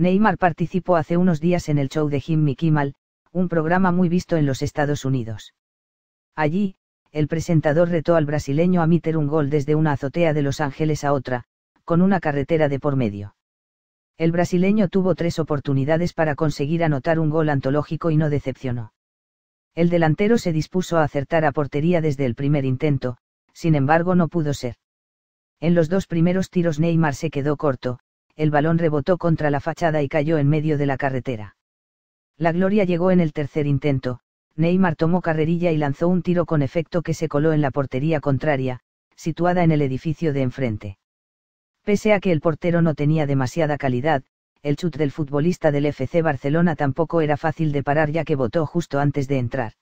Neymar participó hace unos días en el show de Jimmy Kimmel, un programa muy visto en los Estados Unidos. Allí, el presentador retó al brasileño a meter un gol desde una azotea de Los Ángeles a otra, con una carretera de por medio. El brasileño tuvo tres oportunidades para conseguir anotar un gol antológico y no decepcionó. El delantero se dispuso a acertar a portería desde el primer intento, sin embargo no pudo ser. En los dos primeros tiros Neymar se quedó corto, el balón rebotó contra la fachada y cayó en medio de la carretera. La gloria llegó en el tercer intento, Neymar tomó carrerilla y lanzó un tiro con efecto que se coló en la portería contraria, situada en el edificio de enfrente. Pese a que el portero no tenía demasiada calidad, el chut del futbolista del FC Barcelona tampoco era fácil de parar ya que votó justo antes de entrar.